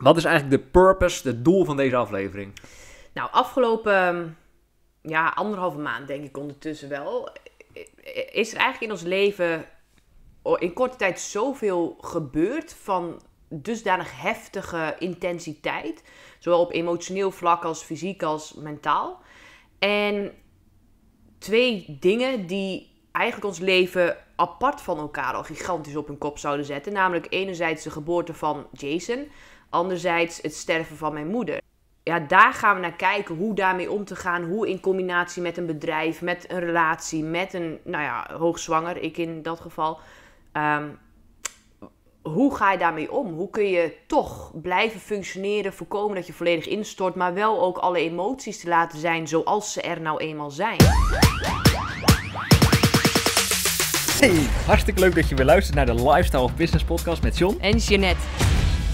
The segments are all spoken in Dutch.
Wat is eigenlijk de purpose, het doel van deze aflevering? Nou, afgelopen ehm, ja, anderhalve maand, denk ik ondertussen wel, is er eigenlijk in ons leven in korte tijd zoveel gebeurd van dusdanig heftige intensiteit. Zowel op emotioneel vlak als fysiek als mentaal. En twee dingen die eigenlijk ons leven apart van elkaar al gigantisch op hun kop zouden zetten. Namelijk enerzijds de geboorte van Jason. Anderzijds het sterven van mijn moeder. Ja, daar gaan we naar kijken hoe daarmee om te gaan. Hoe in combinatie met een bedrijf, met een relatie, met een, nou ja, hoogzwanger, ik in dat geval. Ehm, hoe ga je daarmee om? Hoe kun je toch blijven functioneren, voorkomen dat je volledig instort, maar wel ook alle emoties te laten zijn zoals ze er nou eenmaal zijn? Hey, hartstikke leuk dat je weer luistert naar de Lifestyle of Business podcast met John en Jeanette.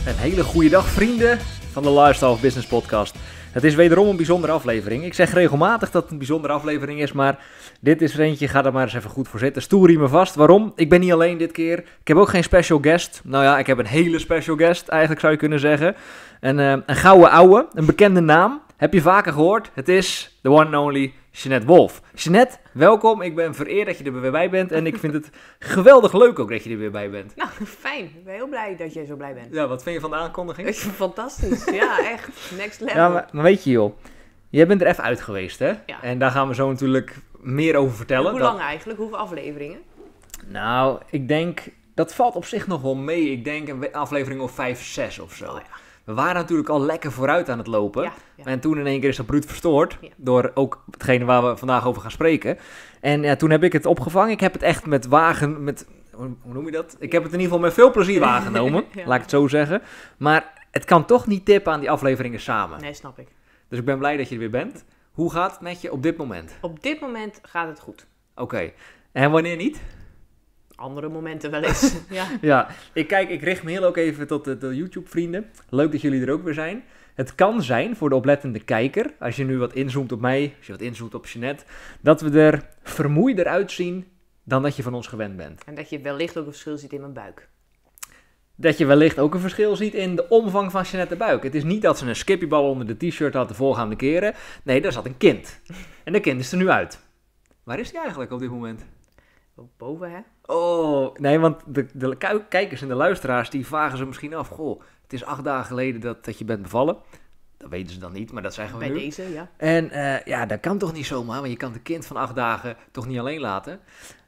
Een hele goede dag, vrienden van de Lifestyle Business Podcast. Het is wederom een bijzondere aflevering. Ik zeg regelmatig dat het een bijzondere aflevering is, maar dit is er eentje. Ga er maar eens even goed voor zitten. Stoel me vast. Waarom? Ik ben niet alleen dit keer. Ik heb ook geen special guest. Nou ja, ik heb een hele special guest, eigenlijk zou je kunnen zeggen. Een, eh, een gouden ouwe, een bekende naam. Heb je vaker gehoord? Het is de one and only Jeanette Wolf. Jeanette, welkom. Ik ben vereerd dat je er weer bij bent. En ik vind het geweldig leuk ook dat je er weer bij bent. Nou, fijn. Ik ben heel blij dat jij zo blij bent. Ja, wat vind je van de aankondiging? Fantastisch. Ja, echt. Next level. Ja, maar, weet je joh. Jij bent er even uit geweest, hè? Ja. En daar gaan we zo natuurlijk meer over vertellen. Hoe lang eigenlijk? Hoeveel afleveringen? Nou, ik denk... Dat valt op zich nog wel mee. Ik denk een aflevering of 5, 6 of zo. Oh ja we waren natuurlijk al lekker vooruit aan het lopen. En toen in één keer is dat bruut verstoord. Door ook hetgene waar we vandaag over gaan spreken. En ja, toen heb ik het opgevangen. Ik heb het echt met wagen, met, hoe noem je dat? Ik heb het in ieder geval met veel plezier waargenomen. Laat ik het zo zeggen. Maar het kan toch niet tippen aan die afleveringen samen. Nee, snap ik. Dus ik ben blij dat je er weer bent. Hoe gaat het met je op dit moment? Op dit moment gaat het goed. Oké. En wanneer niet? andere momenten wel eens. ja. ja, ik kijk, ik richt me heel ook even tot de, de YouTube-vrienden. Leuk dat jullie er ook weer zijn. Het kan zijn voor de oplettende kijker, als je nu wat inzoomt op mij, als je wat inzoomt op Jeanette, dat we er vermoeider uitzien dan dat je van ons gewend bent. En dat je wellicht ook een verschil ziet in mijn buik. Dat je wellicht ook een verschil ziet in de omvang van Jeanette Buik. Het is niet dat ze een skippybal onder de t-shirt had de vorige keren. Nee, daar zat een kind. En dat kind is er nu uit. Waar is hij eigenlijk op dit moment? Boven, hè? Oh, nee, want de, de kijkers en de luisteraars die vragen ze misschien af. Goh, het is acht dagen geleden dat, dat je bent bevallen. Dat weten ze dan niet, maar dat zijn gewoon Bij deze, ja. En eh, ja, dat kan toch niet zomaar, want je kan de kind van acht dagen toch niet alleen laten.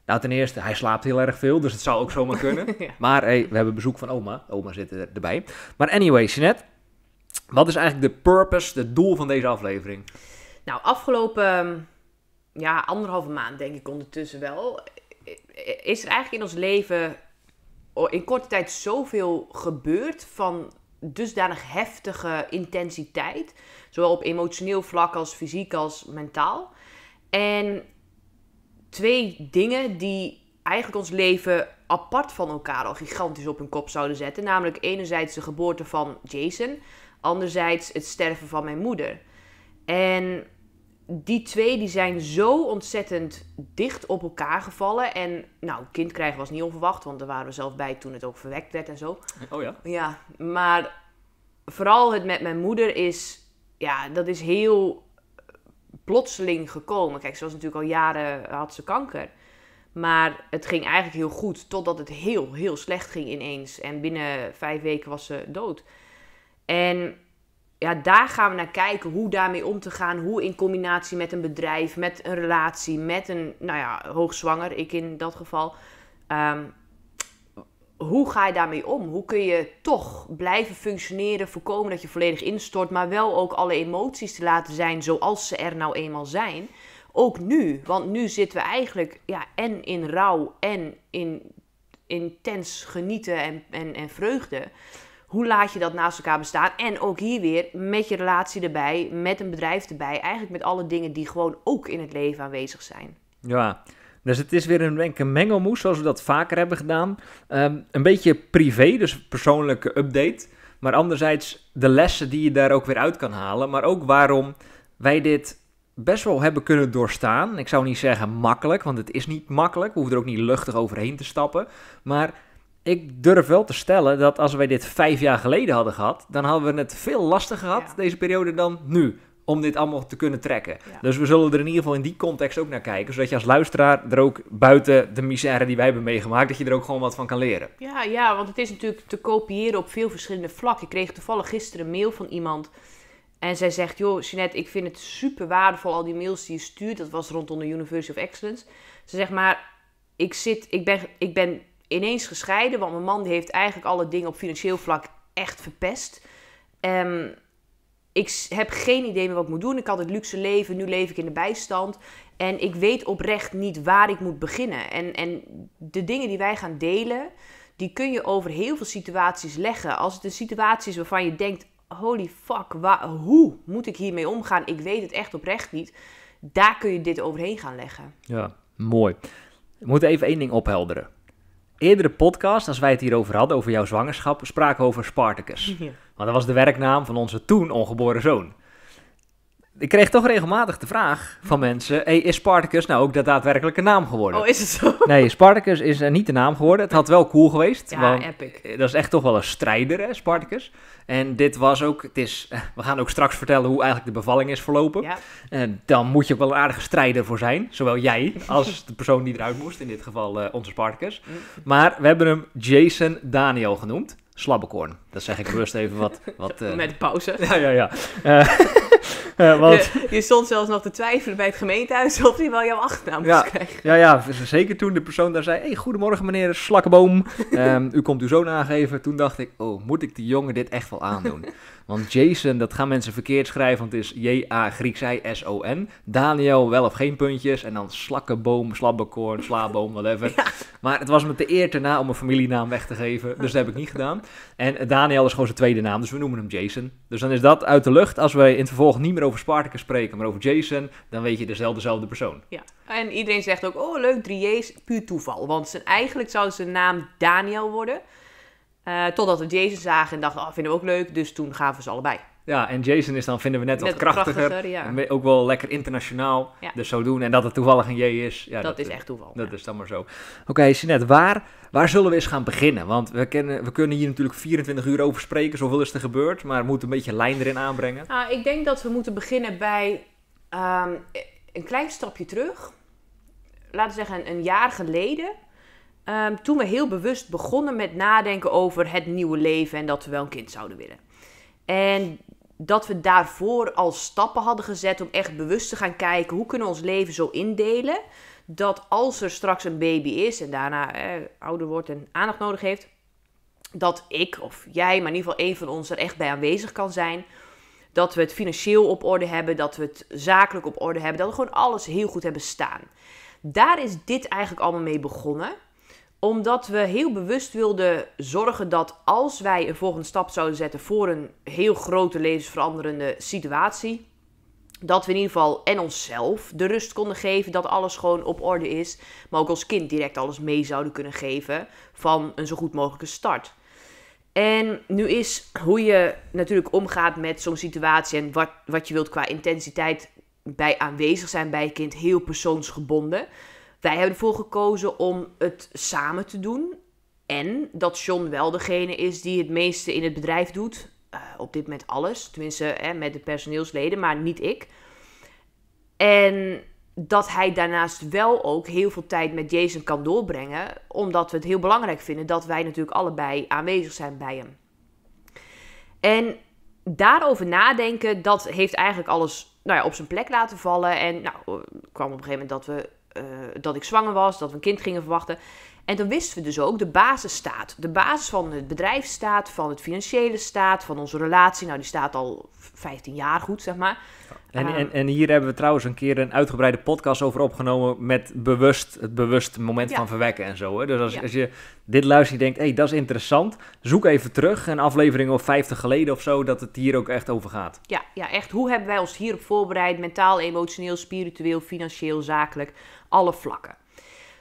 Nou, ten eerste, hij slaapt heel erg veel, dus het zou ook zomaar kunnen. Maar we hebben bezoek van oma. Oma zit er, erbij. Maar anyway, Jeanette, wat is eigenlijk de purpose, het doel van deze aflevering? Nou, afgelopen ja, anderhalve maand denk ik ondertussen wel, is er eigenlijk in ons leven in korte tijd zoveel gebeurd van dusdanig heftige intensiteit. Zowel op emotioneel vlak als fysiek als mentaal. En twee dingen die eigenlijk ons leven apart van elkaar al gigantisch op hun kop zouden zetten. Namelijk enerzijds de geboorte van Jason, anderzijds het sterven van mijn moeder. En die twee die zijn zo ontzettend dicht op elkaar gevallen. En nou, kind krijgen was niet onverwacht, want daar waren we zelf bij toen het ook verwekt werd en zo. Oh ja? Ja, maar vooral het met mijn moeder is, ja, dat is heel plotseling gekomen. Kijk, ze was natuurlijk al jaren, had ze kanker. Maar het ging eigenlijk heel goed, totdat het heel, heel slecht ging ineens. En binnen vijf weken was ze dood. En ja, daar gaan we naar kijken hoe daarmee om te gaan. Hoe in combinatie met een bedrijf, met een relatie, met een, nou ja, hoogzwanger, ik in dat geval. Ehm, hoe ga je daarmee om? Hoe kun je toch blijven functioneren, voorkomen dat je volledig instort, maar wel ook alle emoties te laten zijn zoals ze er nou eenmaal zijn? Ook nu, want nu zitten we eigenlijk ja, en in rouw en in intens genieten en, en, en vreugde. Hoe laat je dat naast elkaar bestaan? En ook hier weer met je relatie erbij, met een bedrijf erbij. Eigenlijk met alle dingen die gewoon ook in het leven aanwezig zijn. Ja, dus het is weer een, een mengelmoes, zoals we dat vaker hebben gedaan. Ehm, een beetje privé, dus persoonlijke update. Maar anderzijds de lessen die je daar ook weer uit kan halen. Maar ook waarom wij dit best wel hebben kunnen doorstaan. Ik zou niet zeggen makkelijk, want het is niet makkelijk. We hoeven er ook niet luchtig overheen te stappen. Maar ik durf wel te stellen dat als wij dit vijf jaar geleden hadden gehad, dan hadden we het veel lastiger gehad, deze periode, dan nu. Om dit allemaal te kunnen trekken. Dus we zullen er in ieder geval in die context ook naar kijken. Zodat je als luisteraar er ook buiten de misère die wij hebben meegemaakt, dat je er ook gewoon wat van kan leren. Ja, ja want het is natuurlijk te kopiëren op veel verschillende vlakken. Ik kreeg toevallig gisteren een mail van iemand. En zij zegt: Joh, Jeanette, ik vind het super waardevol, al die mails die je stuurt. Dat was rondom de University of Excellence. Ze zegt maar: Ik, zit, ik, ben, ik ben ineens gescheiden. Want mijn man die heeft eigenlijk alle dingen op financieel vlak echt verpest. Um, ik heb geen idee meer wat ik moet doen. Ik had het luxe leven, nu leef ik in de bijstand. En ik weet oprecht niet waar ik moet beginnen. En, en de dingen die wij gaan delen, die kun je over heel veel situaties leggen. Als het een situatie is waarvan je denkt: holy fuck, hoe moet ik hiermee omgaan? Ik weet het echt oprecht niet. Daar kun je dit overheen gaan leggen. Ja, mooi. We moeten even één ding ophelderen eerdere podcast, als wij het hierover hadden, over jouw zwangerschap, spraken we over Spartacus. Want dat was de werknaam van onze toen ongeboren zoon ik kreeg toch regelmatig de vraag van mensen: hey, is Spartacus nou ook daadwerkelijk daadwerkelijke naam geworden? Oh, is het zo? Nee, Spartacus is eh, niet de naam geworden. Het had wel cool geweest. Ja, epic. Eh, dat is echt toch wel een strijder, hè, Spartacus. En dit was ook, het is, eh, we gaan ook straks vertellen hoe eigenlijk de bevalling is verlopen. Ja. En dan moet je ook wel een aardige strijder voor zijn. Zowel jij als de persoon die eruit moest, in dit geval onze Spartacus. Mm. Maar we hebben hem Jason Daniel genoemd. Slabbekorn. Dat zeg ik bewust even wat... wat Met pauze. Ja, ja, ja. Uh, eh, eh, want... je, stond zelfs nog te twijfelen bij het gemeentehuis of hij wel jouw achternaam moest krijgen. Ja, ja, zeker toen de persoon daar zei, hey, goedemorgen meneer Slakkenboom, ehm, u komt uw zoon aangeven. Toen dacht ik, oh, moet ik die jongen dit echt wel aandoen? Want Jason, dat gaan mensen verkeerd schrijven, want het is J-A R I-S-O-N. Daniel, wel of geen puntjes. En dan slakkenboom, slabbekorn, slaboom, whatever. Ja. Maar het was me te eer erna om mijn familienaam weg te geven. Dus dat heb ik niet gedaan. En Daniel is gewoon zijn tweede naam, dus we noemen hem Jason. Dus dan is dat uit de lucht. Als wij in het vervolg niet meer over Spartacus spreken, maar over Jason, dan weet je dezelfde, dus dezelfde persoon. Ja. En iedereen zegt ook, oh leuk, J's, puur toeval. Want eigenlijk zou zijn naam Daniel worden. Eh, totdat we Jason zagen en dachten, oh, vinden we ook leuk. Dus toen gaven ze allebei. Ja, en Jason is dan, vinden we net, wat krachtiger. Ook wel lekker internationaal. Ja. Dus zo doen. En dat het toevallig een J is. Ja, dat, is eh, echt toeval. Dat is dan maar zo. Oké, okay, Sinet, waar, waar zullen we eens gaan beginnen? Want we, kennen, we kunnen hier natuurlijk 24 uur over spreken. Zoveel is er gebeurd. Maar we moeten een beetje lijn erin aanbrengen. Nou, ik denk dat we moeten beginnen bij ehm, een klein stapje terug. Laten we zeggen, een jaar geleden. Ehm, toen we heel bewust begonnen met nadenken over het nieuwe leven en dat we wel een kind zouden willen. En dat we daarvoor al stappen hadden gezet om echt bewust te gaan kijken hoe kunnen we ons leven zo indelen dat als er straks een baby is en daarna eh, ouder wordt en aandacht nodig heeft, dat ik of jij, maar in ieder geval een van ons er echt bij aanwezig kan zijn. Dat we het financieel op orde hebben, dat we het zakelijk op orde hebben, dat we gewoon alles heel goed hebben staan. Daar is dit eigenlijk allemaal mee begonnen omdat we heel bewust wilden zorgen dat als wij een volgende stap zouden zetten voor een heel grote levensveranderende situatie, dat we in ieder geval en onszelf de rust konden geven dat alles gewoon op orde is, maar ook als kind direct alles mee zouden kunnen geven van een zo goed mogelijke start. En nu is hoe je natuurlijk omgaat met zo'n situatie en wat, wat je wilt qua intensiteit bij aanwezig zijn bij je kind heel persoonsgebonden. Wij hebben ervoor gekozen om het samen te doen. En dat John wel degene is die het meeste in het bedrijf doet. Eh, op dit moment alles. Tenminste, hè, met de personeelsleden, maar niet ik. En dat hij daarnaast wel ook heel veel tijd met Jason kan doorbrengen. Omdat we het heel belangrijk vinden dat wij natuurlijk allebei aanwezig zijn bij hem. En daarover nadenken, dat heeft eigenlijk alles nou ja, op zijn plek laten vallen. En nou, kwam op een gegeven moment dat we eh, dat ik zwanger was, dat we een kind gingen verwachten. En dan wisten we dus ook de basisstaat. De basis van het bedrijf staat, van het financiële staat, van onze relatie. Nou, die staat al 15 jaar goed, zeg maar. En, en, ehm, en, hier hebben we trouwens een keer een uitgebreide podcast over opgenomen met bewust, het bewust moment van verwekken en zo. Hè? Dus als, als je dit luistert en denkt, hé, hey, dat is interessant, zoek even terug, een aflevering of 50 geleden of zo, dat het hier ook echt over gaat. Ja, ja echt. Hoe hebben wij ons hierop voorbereid? Mentaal, emotioneel, spiritueel, financieel, zakelijk, alle vlakken.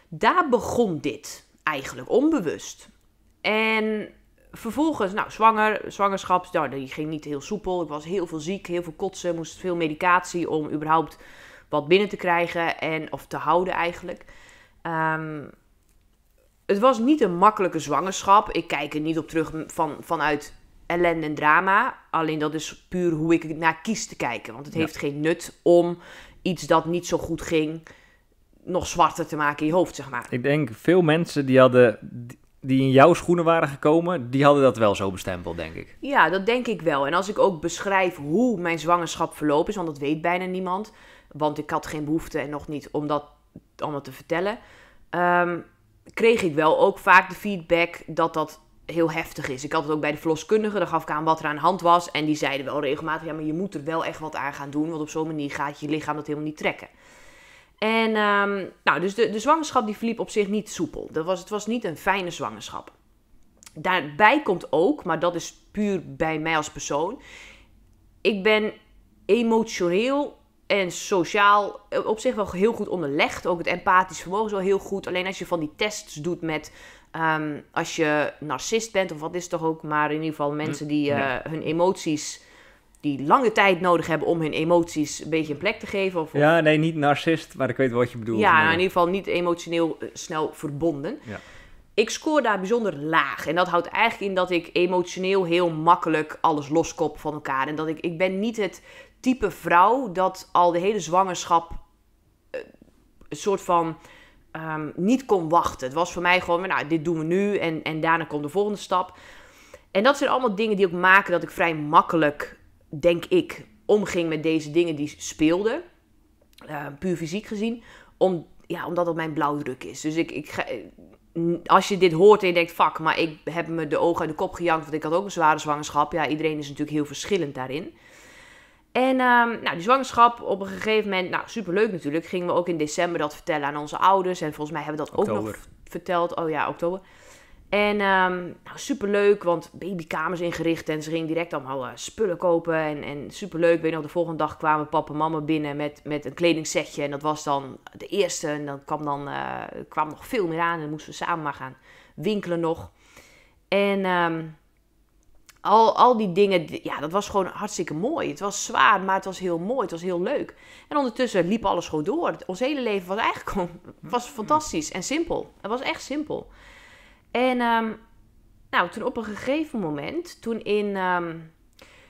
Daar begon dit eigenlijk onbewust. En vervolgens, nou, zwanger, zwangerschap, nou, die ging niet heel soepel. Ik was heel veel ziek, heel veel kotsen, moest veel medicatie om überhaupt wat binnen te krijgen en, of te houden eigenlijk. Ehm, het was niet een makkelijke zwangerschap. Ik kijk er niet op terug van, vanuit ellende en drama. Alleen dat is puur hoe ik naar kies te kijken. Want het heeft geen nut om iets dat niet zo goed ging nog zwarter te maken in je hoofd, zeg maar. Ik denk veel mensen die hadden die in jouw schoenen waren gekomen, die hadden dat wel zo bestempeld, denk ik. Ja, dat denk ik wel. En als ik ook beschrijf hoe mijn zwangerschap verlopen is, want dat weet bijna niemand, want ik had geen behoefte en nog niet om dat allemaal te vertellen, ehm, kreeg ik wel ook vaak de feedback dat dat heel heftig is. Ik had het ook bij de verloskundige, daar gaf ik aan wat er aan de hand was. En die zeiden wel regelmatig, ja, maar je moet er wel echt wat aan gaan doen, want op zo'n manier gaat je lichaam dat helemaal niet trekken. En ehm, nou, dus de, de zwangerschap die verliep op zich niet soepel. Dat was, het was niet een fijne zwangerschap. Daarbij komt ook, maar dat is puur bij mij als persoon. Ik ben emotioneel en sociaal op zich wel heel goed onderlegd. Ook het empathisch vermogen is wel heel goed. Alleen als je van die tests doet met ehm, als je narcist bent, of wat is toch ook, maar in ieder geval hm, mensen die eh, hun emoties die lange tijd nodig hebben om hun emoties een beetje een plek te geven. Of, ja, nee, niet narcist, maar ik weet wat je bedoelt. Ja, in ieder geval niet emotioneel eh, snel verbonden. Ja. Ik scoor daar bijzonder laag. En dat houdt eigenlijk in dat ik emotioneel heel makkelijk alles loskop van elkaar. En dat ik, ik ben niet het type vrouw dat al de hele zwangerschap eh, een soort van ehm, niet kon wachten. Het was voor mij gewoon, nou, dit doen we nu en, en daarna komt de volgende stap. En dat zijn allemaal dingen die ook maken dat ik vrij makkelijk denk ik, omging met deze dingen die speelden. Eh, puur fysiek gezien. Om, ja, omdat het mijn blauwdruk is. Dus ik, ik ga, eh, als je dit hoort en je denkt, fuck, maar ik heb me de ogen en de kop gejankt. Want ik had ook een zware zwangerschap. Ja, iedereen is natuurlijk heel verschillend daarin. En ehm, nou, die zwangerschap op een gegeven moment, nou superleuk natuurlijk, gingen we ook in december dat vertellen aan onze ouders. En volgens mij hebben we dat ook nog verteld. Oh ja, oktober. En um, nou, superleuk, want babykamers ingericht en ze gingen direct allemaal eh, spullen kopen. En, en superleuk, weet je de volgende dag kwamen papa en mama binnen met, met een kledingsetje. En dat was dan de eerste en dan kwam, dan, eh, kwam nog veel meer aan en dan moesten we samen maar gaan winkelen nog. En ehm, al, al die dingen, ja, dat was gewoon hartstikke mooi. Het was zwaar, maar het was heel mooi, het was heel leuk. En ondertussen liep alles gewoon door. Ons hele leven was eigenlijk gewoon was fantastisch en simpel. Het was echt simpel. En ehm, nou, toen op een gegeven moment, toen in ehm,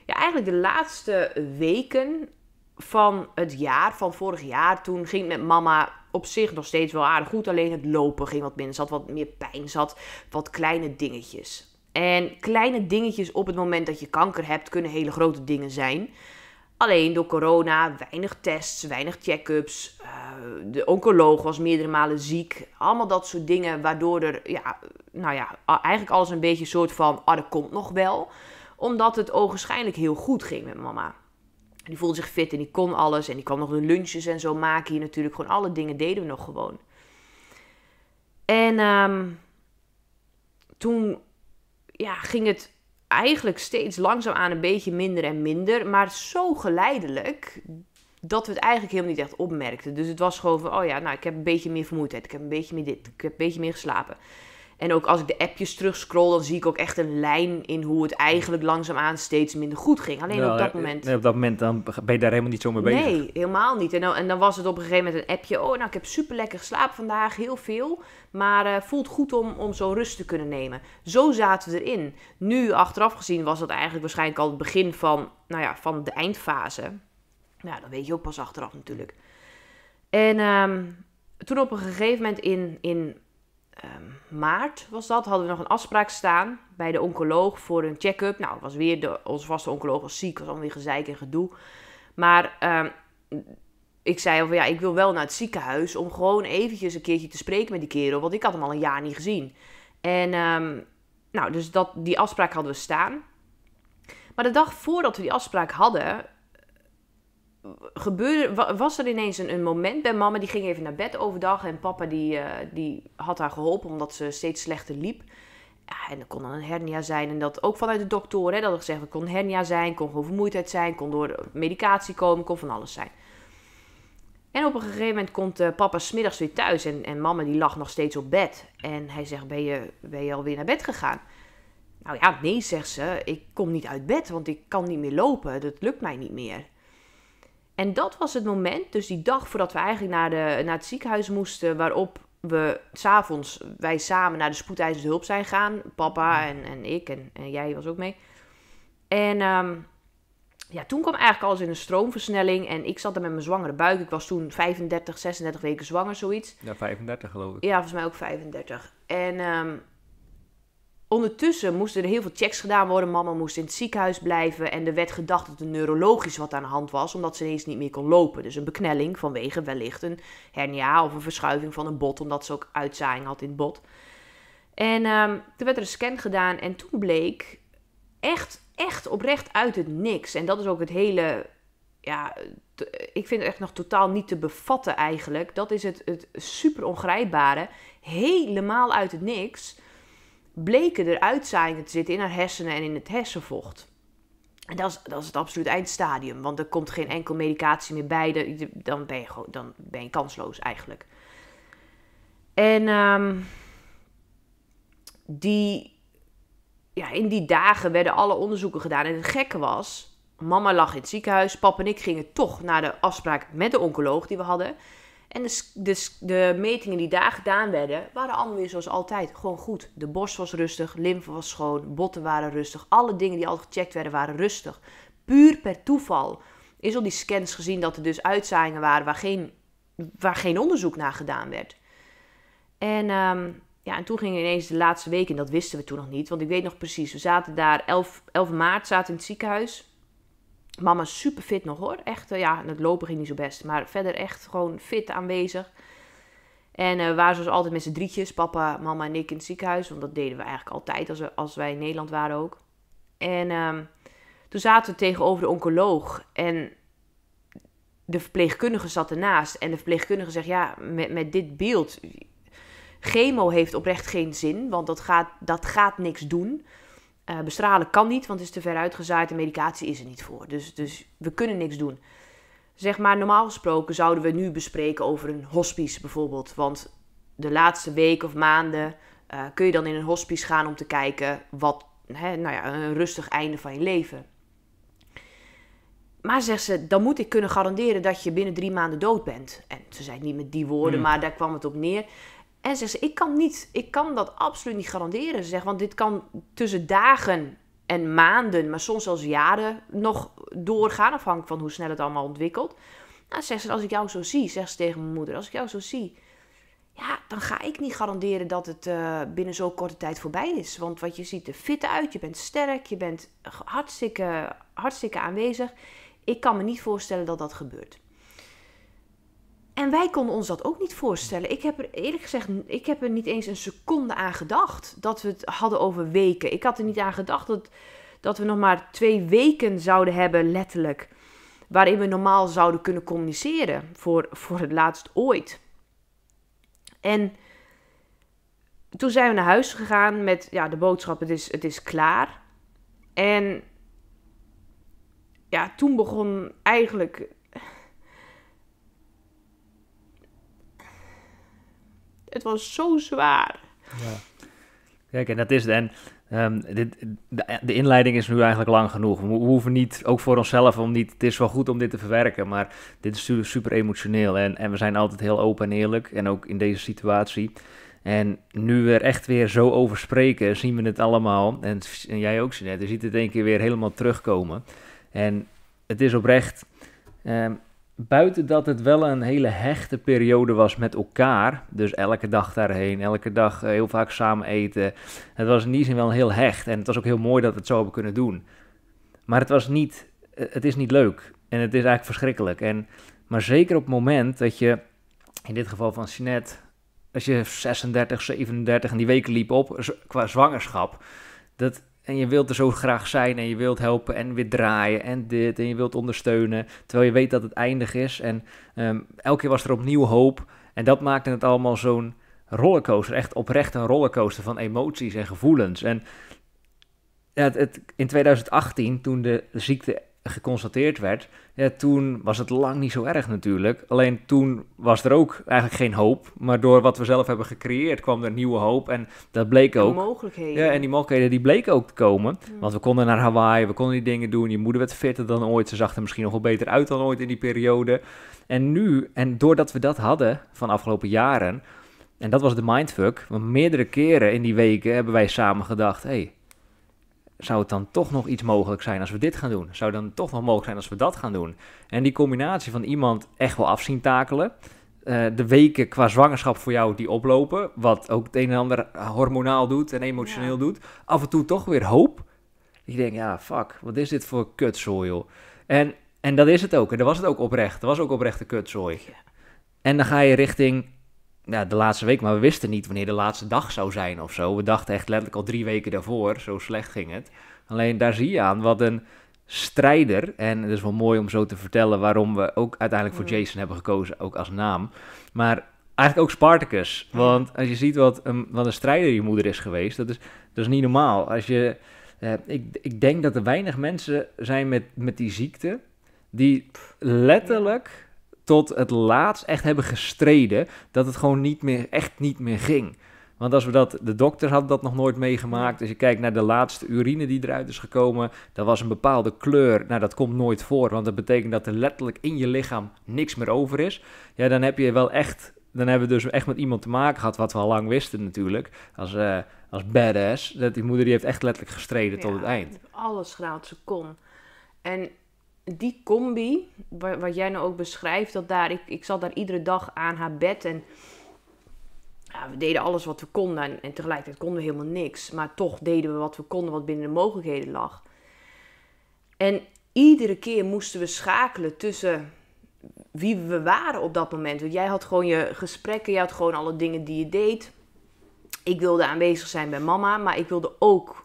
ja, eigenlijk de laatste weken van het jaar, van vorig jaar, toen ging het met mama op zich nog steeds wel aardig goed. Alleen het lopen ging wat minder. Zat wat meer pijn, zat wat kleine dingetjes. En kleine dingetjes op het moment dat je kanker hebt, kunnen hele grote dingen zijn. Alleen door corona, weinig tests, weinig check-ups. Eh, de oncoloog was meerdere malen ziek. Allemaal dat soort dingen, waardoor er, ja, nou ja, eigenlijk alles een beetje een soort van, ah, dat komt nog wel. Omdat het ogenschijnlijk heel goed ging met mama. Die voelde zich fit en die kon alles. En die kwam nog de lunches en zo maken hier natuurlijk. Gewoon alle dingen deden we nog gewoon. En ehm, toen ja, ging het eigenlijk steeds langzaamaan een beetje minder en minder, maar zo geleidelijk dat we het eigenlijk helemaal niet echt opmerkten. Dus het was gewoon van, oh ja, nou, ik heb een beetje meer vermoeidheid, ik heb een beetje meer dit, ik heb een beetje meer geslapen. En ook als ik de appjes terugscroll, dan zie ik ook echt een lijn in hoe het eigenlijk langzaamaan steeds minder goed ging. Alleen nou, op dat eh, moment. Nee, op dat moment dan ben je daar helemaal niet zo mee bezig. Nee, helemaal niet. En, nou, en dan was het op een gegeven moment een appje. Oh, nou, ik heb super lekker geslapen vandaag, heel veel. Maar eh, voelt goed om, om zo rust te kunnen nemen. Zo zaten we erin. Nu, achteraf gezien, was dat eigenlijk waarschijnlijk al het begin van, nou ja, van de eindfase. Nou, dan weet je ook pas achteraf natuurlijk. En ehm, toen op een gegeven moment in, in Ehm, maart was dat, hadden we nog een afspraak staan bij de oncoloog voor een check-up. Nou, was weer de, onze vaste oncoloog was ziek, was alweer gezeik en gedoe. Maar ehm, ik zei van ja, ik wil wel naar het ziekenhuis om gewoon eventjes een keertje te spreken met die kerel, want ik had hem al een jaar niet gezien. En ehm, nou, dus dat, die afspraak hadden we staan. Maar de dag voordat we die afspraak hadden, gebeurde, was er ineens een, een, moment bij mama. Die ging even naar bed overdag. En papa die, eh, die had haar geholpen omdat ze steeds slechter liep. Ja, en dat kon dan een hernia zijn. En dat ook vanuit de dokter. Hè, dat had gezegd, het kon hernia zijn, kon gewoon vermoeidheid zijn. Kon door medicatie komen, kon van alles zijn. En op een gegeven moment komt uh, papa smiddags weer thuis. En, en mama die lag nog steeds op bed. En hij zegt, ben je, ben je alweer naar bed gegaan? Nou ja, nee, zegt ze. Ik kom niet uit bed, want ik kan niet meer lopen. Dat lukt mij niet meer. En dat was het moment, dus die dag voordat we eigenlijk naar, de, naar het ziekenhuis moesten, waarop we s'avonds, wij samen naar de spoedeisende hulp zijn gaan. Papa mhm. en, en ik en, en jij was ook mee. En ehm, ja, toen kwam eigenlijk alles in een stroomversnelling. En ik zat er met mijn zwangere buik. Ik was toen 35, 36 weken zwanger, zoiets. Ja, 35 geloof ik. Ja, volgens mij ook 35. En ehm, Ondertussen moesten er heel veel checks gedaan worden. Mama moest in het ziekenhuis blijven. En er werd gedacht dat er neurologisch wat aan de hand was, omdat ze ineens niet meer kon lopen. Dus een beknelling vanwege wellicht een hernia of een verschuiving van een bot, omdat ze ook uitzaaiing had in het bot. En um, toen werd er een scan gedaan en toen bleek echt, echt oprecht uit het niks. En dat is ook het hele, ja, ik vind het echt nog totaal niet te bevatten eigenlijk. Dat is het, het super ongrijpbare, helemaal uit het niks bleken er uitzaaiingen te zitten in haar hersenen en in het hersenvocht. En dat is, dat is het absoluut eindstadium, want er komt geen enkel medicatie meer bij. Dan ben je, dan ben je kansloos eigenlijk. En ehm, die, ja, in die dagen werden alle onderzoeken gedaan. En het gekke was, mama lag in het ziekenhuis. papa en ik gingen toch naar de afspraak met de oncoloog die we hadden. En de, de, metingen die daar gedaan werden, waren allemaal weer zoals altijd. Gewoon goed. De borst was rustig, lymf was schoon, botten waren rustig. Alle dingen die altijd gecheckt werden, waren rustig. Puur per toeval is al die scans gezien dat er dus uitzaaiingen waren waar geen, waar geen onderzoek naar gedaan werd. En, ehm, ja, en toen ging ineens de laatste week, en dat wisten we toen nog niet, want ik weet nog precies, we zaten daar 11, 11 maart, zaten in het ziekenhuis. Mama super fit nog hoor. Echt, eh, ja, het lopen ging niet zo best. Maar verder echt gewoon fit aanwezig. En eh, waar ze zoals altijd met z'n drietjes. Papa, mama en ik in het ziekenhuis. Want dat deden we eigenlijk altijd als, we, als wij in Nederland waren ook. En ehm, toen zaten we tegenover de oncoloog. En de verpleegkundige zat ernaast. En de verpleegkundige zegt, ja, met, met dit beeld... Chemo heeft oprecht geen zin, want dat gaat, dat gaat niks doen. Eh, bestralen kan niet, want het is te ver uitgezaaid en medicatie is er niet voor. Dus, dus we kunnen niks doen. Zeg maar, normaal gesproken zouden we nu bespreken over een hospice bijvoorbeeld. Want de laatste week of maanden eh, kun je dan in een hospice gaan om te kijken wat hè, nou ja, een rustig einde van je leven. Maar zegt ze, dan moet ik kunnen garanderen dat je binnen drie maanden dood bent. En ze zei het niet met die woorden, hmm. maar daar kwam het op neer. En zegt ze, ik kan, niet, ik kan dat absoluut niet garanderen. Ze zegt, want dit kan tussen dagen en maanden, maar soms zelfs jaren nog doorgaan, afhankelijk van hoe snel het allemaal ontwikkelt. Nou, zegt ze, als ik jou zo zie, zegt ze tegen mijn moeder, als ik jou zo zie, ja, dan ga ik niet garanderen dat het eh, binnen zo'n korte tijd voorbij is. Want wat je ziet er fit uit, je bent sterk, je bent hartstikke, hartstikke aanwezig. Ik kan me niet voorstellen dat dat gebeurt. En wij konden ons dat ook niet voorstellen. Ik heb er eerlijk gezegd, ik heb er niet eens een seconde aan gedacht dat we het hadden over weken. Ik had er niet aan gedacht dat, dat we nog maar twee weken zouden hebben, letterlijk. Waarin we normaal zouden kunnen communiceren voor, voor het laatst ooit. En toen zijn we naar huis gegaan met ja, de boodschap: het is, het is klaar. En ja, toen begon eigenlijk het was zo zwaar. Ja. Kijk, en dat is het. En ehm, dit, de, inleiding is nu eigenlijk lang genoeg. We hoeven niet, ook voor onszelf, om niet, het is wel goed om dit te verwerken, maar dit is super emotioneel. En, en we zijn altijd heel open en eerlijk, en ook in deze situatie. En nu we er echt weer zo over spreken, zien we het allemaal. En, jij ook, net. je ziet het een keer weer helemaal terugkomen. En het is oprecht. Ehm, buiten dat het wel een hele hechte periode was met elkaar. Dus elke dag daarheen, elke dag eh, heel vaak samen eten. Het was in die zin wel heel hecht. En het was ook heel mooi dat we het zo hebben kunnen doen. Maar het was niet, eh, het is niet leuk. En het is eigenlijk verschrikkelijk. En, maar zeker op het moment dat je, in dit geval van Sinet, als je 36, 37 en die weken liep op qua zwangerschap. Dat, en je wilt er zo graag zijn en je wilt helpen en weer draaien en dit en je wilt ondersteunen. Terwijl je weet dat het eindig is. En ehm, elke keer was er opnieuw hoop. En dat maakte het allemaal zo'n rollercoaster. Echt oprecht een rollercoaster van emoties en gevoelens. En ja, het, in 2018, toen de ziekte geconstateerd werd, ja, toen was het lang niet zo erg natuurlijk. Alleen toen was er ook eigenlijk geen hoop. Maar door wat we zelf hebben gecreëerd kwam er nieuwe hoop. En dat bleek ook. mogelijkheden. Ja, en die mogelijkheden die bleken ook te komen. Want we konden naar Hawaii, we konden die dingen doen. Je moeder werd fitter dan ooit. Ze zag er misschien nog wel beter uit dan ooit in die periode. En nu, en doordat we dat hadden van afgelopen jaren. En dat was de mindfuck. Want meerdere keren in die weken hebben wij samen gedacht: hé, hey, zou het dan toch nog iets mogelijk zijn als we dit gaan doen? Zou het dan toch nog mogelijk zijn als we dat gaan doen? En die combinatie van iemand echt wel afzien takelen. Eh, de weken qua zwangerschap voor jou die oplopen. Wat ook het een en ander hormonaal doet en emotioneel doet. Af en toe toch weer hoop. Ik denk, ja, fuck, wat is dit voor kutzooi, joh. En, en dat is het ook. En dat was het ook oprecht. Dat was ook oprechte kutzooi. En dan ga je richting ja, nou, de laatste week, maar we wisten niet wanneer de laatste dag zou zijn of zo. We dachten echt letterlijk al drie weken daarvoor, zo slecht ging het. Alleen daar zie je aan wat een strijder, en het is wel mooi om zo te vertellen waarom we ook uiteindelijk voor mm. Jason hebben gekozen, ook als naam. Maar eigenlijk ook Spartacus, mm. want als je ziet wat een, wat een strijder je moeder is geweest, dat is, dat is niet normaal. Als je, eh, ik, ik denk dat er weinig mensen zijn met, met die ziekte, die letterlijk tot het laatst echt hebben gestreden dat het gewoon niet meer, echt niet meer ging. Want als we dat, de dokter had dat nog nooit meegemaakt. Als je kijkt naar de laatste urine die eruit is gekomen, dat was een bepaalde kleur. Nou, dat komt nooit voor, want dat betekent dat er letterlijk in je lichaam niks meer over is. Ja, dan heb je wel echt, dan hebben we dus echt met iemand te maken gehad, wat we al lang wisten natuurlijk. Als, eh, als badass, dat die moeder die heeft echt letterlijk gestreden tot het eind. Alles gedaan wat ze kon. En die combi, wat jij nou ook beschrijft, dat daar, ik, ik zat daar iedere dag aan haar bed en ja, we deden alles wat we konden en, en, tegelijkertijd konden we helemaal niks. Maar toch deden we wat we konden, wat binnen de mogelijkheden lag. En iedere keer moesten we schakelen tussen wie we waren op dat moment. Want jij had gewoon je gesprekken, jij had gewoon alle dingen die je deed. Ik wilde aanwezig zijn bij mama, maar ik wilde ook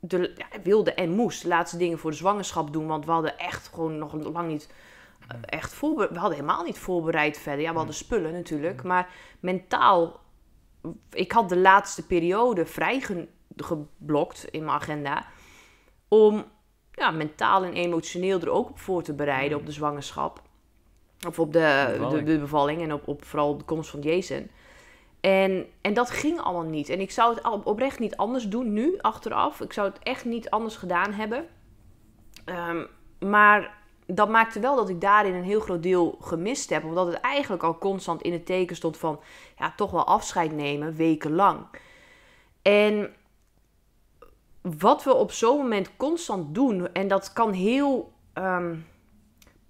de, ja, wilde en moest de laatste dingen voor de zwangerschap doen. Want we hadden echt gewoon nog lang niet eh, echt voorbereid. We hadden helemaal niet voorbereid verder. Ja, we hadden mm. spullen natuurlijk. Mm. Maar mentaal, ik had de laatste periode vrij geblokt in mijn agenda. Om ja, mentaal en emotioneel er ook op voor te bereiden op mm. de zwangerschap. Of op de, de, bevalling en op, op vooral de komst van Jezen. En, en dat ging allemaal niet. En ik zou het oprecht niet anders doen nu, achteraf. Ik zou het echt niet anders gedaan hebben. Ehm, maar dat maakte wel dat ik daarin een heel groot deel gemist heb. Omdat het eigenlijk al constant in het teken stond van... ja, toch wel afscheid nemen, wekenlang. En wat we op zo'n moment constant doen... en dat kan heel... Ehm,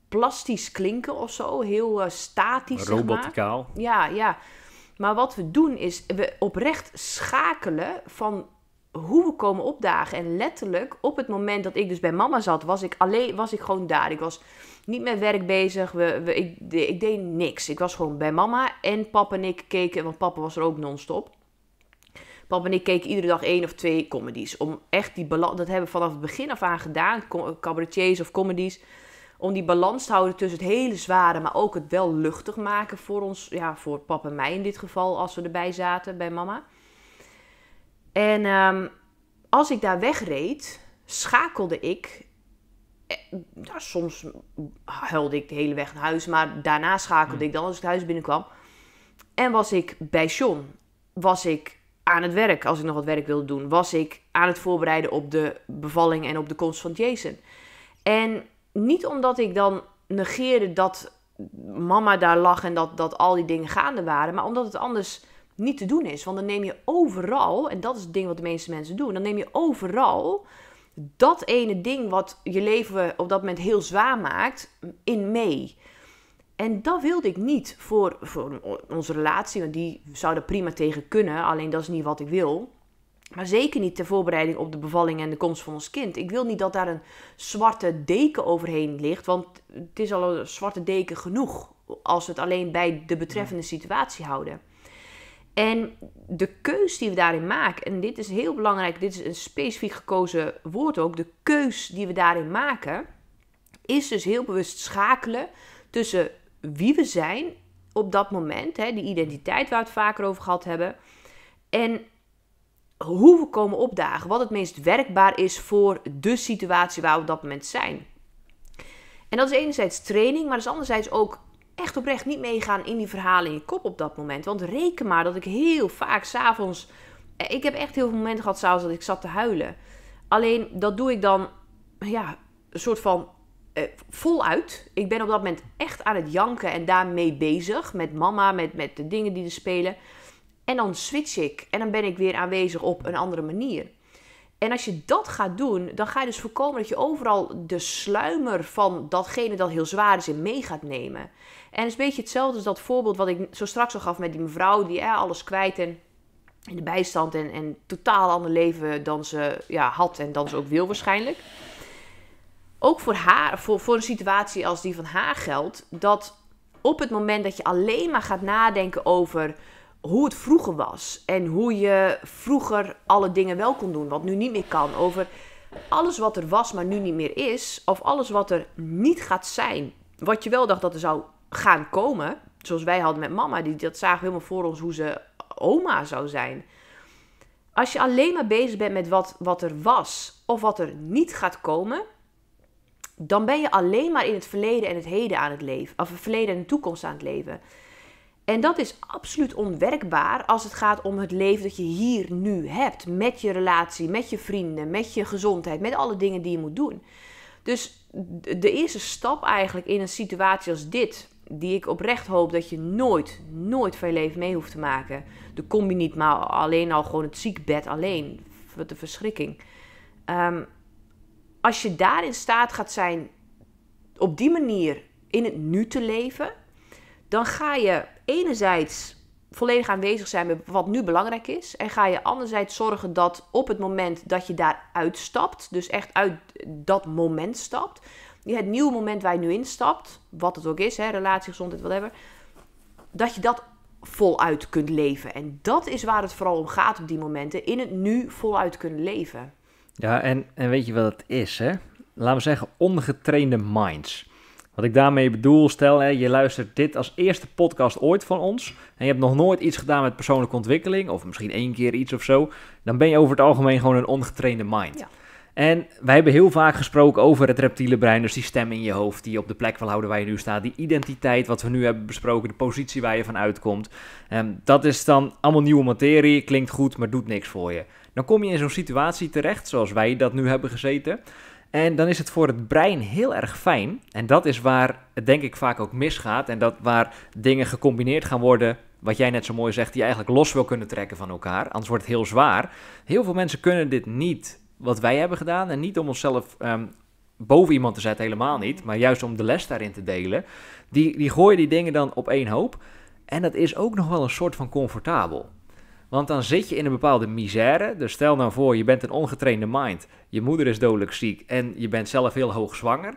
plastisch klinken of zo. Heel eh, statisch. Roboticaal. Ja, ja. Maar wat we doen is we oprecht schakelen van hoe we komen opdagen. En letterlijk, op het moment dat ik dus bij mama zat, was ik, alleen, was ik gewoon daar. Ik was niet met werk bezig. We, ik, deed niks. Ik was gewoon bij mama. En papa en ik keken, want papa was er ook non-stop. Papa en ik keken iedere dag één of twee comedies. Om echt die dat hebben we vanaf het begin af aan gedaan. Cabaretiers of comedies om die balans te houden tussen het hele zware, maar ook het wel luchtig maken voor ons, ja, voor papa en mij in dit geval, als we erbij zaten bij mama. En ehm, als ik daar wegreed, schakelde ik. Eh, soms huilde ik de hele weg naar huis, maar daarna schakelde ik dan als ik het huis binnenkwam. En was ik bij John. Was ik aan het werk, als ik nog wat werk wilde doen. Was ik aan het voorbereiden op de bevalling en op de komst van Jason. En niet omdat ik dan negeerde dat mama daar lag en dat, dat al die dingen gaande waren, maar omdat het anders niet te doen is. Want dan neem je overal, en dat is het ding wat de meeste mensen doen, dan neem je overal dat ene ding wat je leven op dat moment heel zwaar maakt, in mee. En dat wilde ik niet voor, voor onze relatie, want die zou er prima tegen kunnen, alleen dat is niet wat ik wil. Maar zeker niet ter voorbereiding op de bevalling en de komst van ons kind. Ik wil niet dat daar een zwarte deken overheen ligt. Want het is al een zwarte deken genoeg. Als we het alleen bij de betreffende situatie houden. En de keus die we daarin maken, en dit is heel belangrijk, dit is een specifiek gekozen woord ook. De keus die we daarin maken, is dus heel bewust schakelen tussen wie we zijn op dat moment, hè, die identiteit waar we het vaker over gehad hebben, en hoe we komen opdagen, wat het meest werkbaar is voor de situatie waar we op dat moment zijn. En dat is enerzijds training, maar dat is anderzijds ook echt oprecht niet meegaan in die verhalen in je kop op dat moment. Want reken maar dat ik heel vaak s'avonds. Eh, ik heb echt heel veel momenten gehad s'avonds dat ik zat te huilen. Alleen dat doe ik dan, ja, een soort van eh, voluit. Ik ben op dat moment echt aan het janken en daarmee bezig. Met mama, met, met de dingen die er spelen. En dan switch ik en dan ben ik weer aanwezig op een andere manier. En als je dat gaat doen, dan ga je dus voorkomen dat je overal de sluimer van datgene dat heel zwaar is in mee gaat nemen. En het is een beetje hetzelfde als dat voorbeeld wat ik zo straks al gaf met die mevrouw die eh, alles kwijt en in de bijstand en, en totaal ander leven dan ze ja, had en dan ze ook wil waarschijnlijk. Ook voor haar, voor, voor een situatie als die van haar geldt, dat op het moment dat je alleen maar gaat nadenken over hoe het vroeger was. En hoe je vroeger alle dingen wel kon doen, wat nu niet meer kan. Over alles wat er was, maar nu niet meer is. Of alles wat er niet gaat zijn. Wat je wel dacht dat er zou gaan komen. Zoals wij hadden met mama. Die, dat zagen helemaal voor ons hoe ze oma zou zijn. Als je alleen maar bezig bent met wat, wat er was of wat er niet gaat komen, dan ben je alleen maar in het verleden en het heden aan het leven. Of het verleden en de toekomst aan het leven. En dat is absoluut onwerkbaar als het gaat om het leven dat je hier nu hebt. Met je relatie, met je vrienden, met je gezondheid, met alle dingen die je moet doen. Dus de eerste stap eigenlijk in een situatie als dit, die ik oprecht hoop dat je nooit, nooit van je leven mee hoeft te maken. De combi niet, maar alleen al gewoon het ziekbed alleen. Wat een verschrikking. Ehm, als je daar in staat gaat zijn op die manier in het nu te leven, dan ga je enerzijds volledig aanwezig zijn met wat nu belangrijk is. En ga je anderzijds zorgen dat op het moment dat je daar uitstapt, dus echt uit dat moment stapt, het nieuwe moment waar je nu instapt, wat het ook is, hè, relatie, gezondheid, whatever, dat je dat voluit kunt leven. En dat is waar het vooral om gaat op die momenten, in het nu voluit kunnen leven. Ja, en, en weet je wat het is, hè? Laten we zeggen, ongetrainde minds. Wat ik daarmee bedoel, stel hè, je luistert dit als eerste podcast ooit van ons en je hebt nog nooit iets gedaan met persoonlijke ontwikkeling, of misschien één keer iets of zo, dan ben je over het algemeen gewoon een ongetrainde mind. En wij hebben heel vaak gesproken over het reptiele brein, dus die stem in je hoofd die je op de plek wil houden waar je nu staat, die identiteit wat we nu hebben besproken, de positie waar je van uitkomt. Ehm, dat is dan allemaal nieuwe materie, klinkt goed, maar doet niks voor je. Dan kom je in zo'n situatie terecht, zoals wij dat nu hebben gezeten, en dan is het voor het brein heel erg fijn. En dat is waar het denk ik vaak ook misgaat. En dat waar dingen gecombineerd gaan worden. Wat jij net zo mooi zegt, die je eigenlijk los wil kunnen trekken van elkaar. Anders wordt het heel zwaar. Heel veel mensen kunnen dit niet, wat wij hebben gedaan. En niet om onszelf ehm, boven iemand te zetten, helemaal niet. Maar juist om de les daarin te delen. Die, die gooien die dingen dan op één hoop. En dat is ook nog wel een soort van comfortabel. Want dan zit je in een bepaalde misère. Dus stel nou voor, je bent een ongetrainde mind. Je moeder is dodelijk ziek en je bent zelf heel hoog zwanger.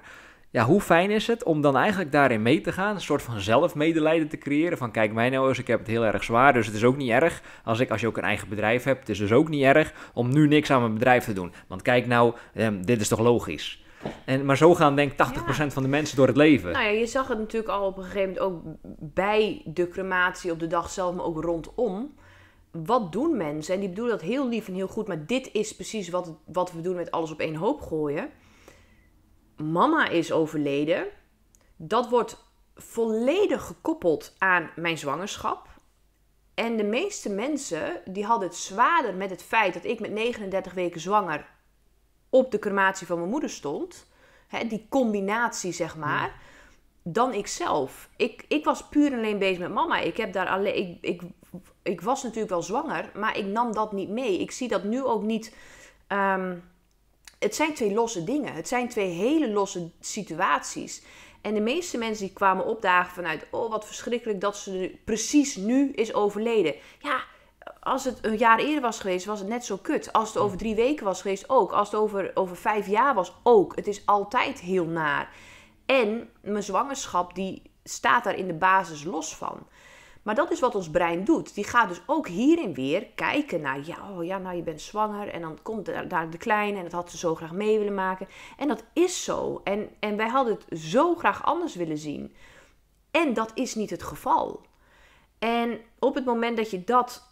Ja, hoe fijn is het om dan eigenlijk daarin mee te gaan? Een soort van zelfmedelijden te creëren. Van kijk mij nou eens, ik heb het heel erg zwaar. Dus het is ook niet erg als ik, als je ook een eigen bedrijf hebt. Het is dus ook niet erg om nu niks aan mijn bedrijf te doen. Want kijk nou, ehm, dit is toch logisch? En, maar zo gaan denk ik 80% van de mensen door het leven. Nou ja, je zag het natuurlijk al op een gegeven moment ook bij de crematie op de dag zelf, maar ook rondom wat doen mensen? En die bedoelen dat heel lief en heel goed, maar dit is precies wat, wat we doen met alles op één hoop gooien. Mama is overleden. Dat wordt volledig gekoppeld aan mijn zwangerschap. En de meeste mensen die hadden het zwaarder met het feit dat ik met 39 weken zwanger op de crematie van mijn moeder stond. die combinatie, zeg maar. dan ikzelf. Ik, ik was puur alleen bezig met mama. Ik, heb daar alleen, ik, ik ik was natuurlijk wel zwanger, maar ik nam dat niet mee. Ik zie dat nu ook niet. Ehm, het zijn twee losse dingen. Het zijn twee hele losse situaties. En de meeste mensen die kwamen opdagen vanuit: oh wat verschrikkelijk dat ze precies nu is overleden. Ja, als het een jaar eerder was geweest, was het net zo kut. Als het over drie weken was geweest, ook. Als het over, over vijf jaar was, ook. Het is altijd heel naar. En mijn zwangerschap, die staat daar in de basis los van. Maar dat is wat ons brein doet. Die gaat dus ook hierin weer kijken naar, ja, oh ja, nou je bent zwanger en dan komt daar de kleine en dat had ze zo graag mee willen maken. En dat is zo. En, en wij hadden het zo graag anders willen zien. En dat is niet het geval. En op het moment dat je dat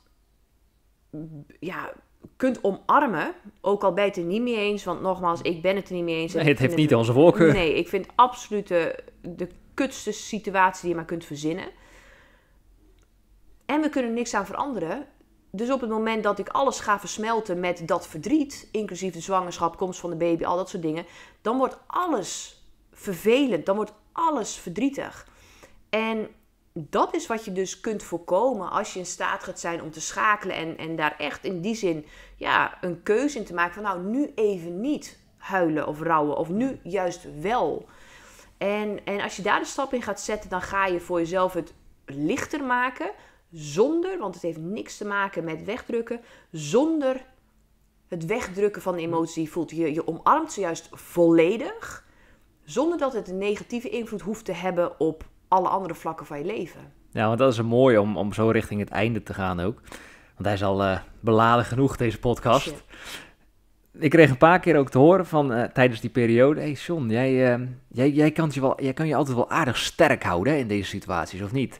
ja, kunt omarmen, ook al ben je het er niet mee eens, want nogmaals, ik ben het er niet mee eens. Nee, het heeft niet onze voorkeur. Nee, ik vind absoluut de kutste situatie die je maar kunt verzinnen. En we kunnen niks aan veranderen. Dus op het moment dat ik alles ga versmelten met dat verdriet, inclusief de zwangerschap, komst van de baby, al dat soort dingen, dan wordt alles vervelend, dan wordt alles verdrietig. En dat is wat je dus kunt voorkomen als je in staat gaat zijn om te schakelen en, en daar echt in die zin ja, een keuze in te maken van nou nu even niet huilen of rouwen of nu juist wel. En, en als je daar de stap in gaat zetten, dan ga je voor jezelf het lichter maken, zonder, want het heeft niks te maken met wegdrukken, zonder het wegdrukken van de emotie voelt. Je, je omarmt ze juist volledig, zonder dat het een negatieve invloed hoeft te hebben op alle andere vlakken van je leven. Ja, want dat is mooi om, om zo richting het einde te gaan ook. Want hij is al eh, beladen genoeg, deze podcast. Ik kreeg een paar keer ook te horen van eh, tijdens die periode: hey John, jij, eh, jij, jij, kan je wel, jij kan je altijd wel aardig sterk houden in deze situaties, of niet?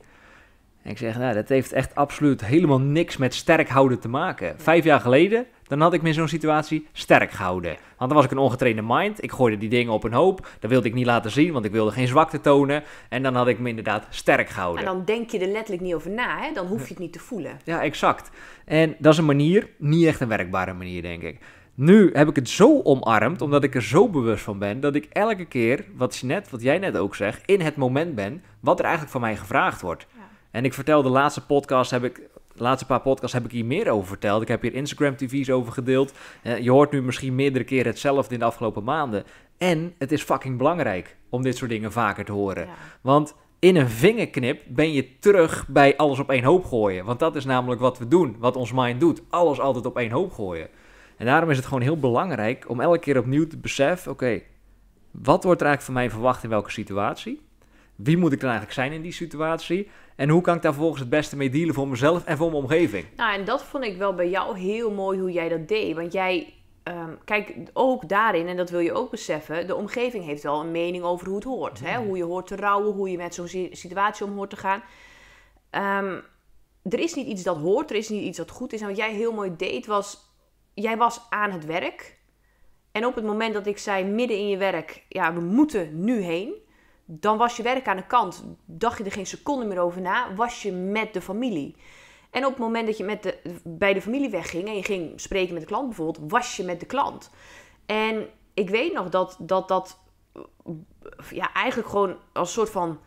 ik zeg, nou, dat heeft echt absoluut helemaal niks met sterk houden te maken. Vijf jaar geleden, dan had ik me in zo'n situatie sterk gehouden. Want dan was ik een ongetrainde mind. Ik gooide die dingen op een hoop. Dat wilde ik niet laten zien, want ik wilde geen zwakte tonen. En dan had ik me inderdaad sterk gehouden. En dan denk je er letterlijk niet over na, hè? Dan hoef je het niet te voelen. Ja, exact. En dat is een manier, niet echt een werkbare manier, denk ik. Nu heb ik het zo omarmd, omdat ik er zo bewust van ben, dat ik elke keer, wat, je net, wat jij net ook zegt, in het moment ben, wat er eigenlijk van mij gevraagd wordt. En ik vertel de laatste podcast heb ik. De laatste paar podcasts heb ik hier meer over verteld. Ik heb hier Instagram TV's over gedeeld. Eh, je hoort nu misschien meerdere keren hetzelfde in de afgelopen maanden. En het is fucking belangrijk om dit soort dingen vaker te horen. Want in een vingerknip ben je terug bij alles op één hoop gooien. Want dat is namelijk wat we doen, wat ons mind doet. Alles altijd op één hoop gooien. En daarom is het gewoon heel belangrijk om elke keer opnieuw te beseffen: oké, wat wordt er eigenlijk van mij verwacht in welke situatie? wie moet ik dan eigenlijk zijn in die situatie? En hoe kan ik daar volgens het beste mee dealen voor mezelf en voor mijn omgeving? Nou, en dat vond ik wel bij jou heel mooi hoe jij dat deed. Want jij, ehm, kijk, ook daarin, en dat wil je ook beseffen, de omgeving heeft wel een mening over hoe het hoort. Hè? Mm-hmm. Hoe je hoort te rouwen, hoe je met zo'n situatie om hoort te gaan. Ehm, er is niet iets dat hoort, er is niet iets dat goed is. En wat jij heel mooi deed was, jij was aan het werk. En op het moment dat ik zei, midden in je werk, ja, we moeten nu heen dan was je werk aan de kant. Dacht je er geen seconde meer over na, was je met de familie. En op het moment dat je met de, bij de familie wegging en je ging spreken met de klant bijvoorbeeld, was je met de klant. En ik weet nog dat dat, dat eh, ja, eigenlijk gewoon als soort van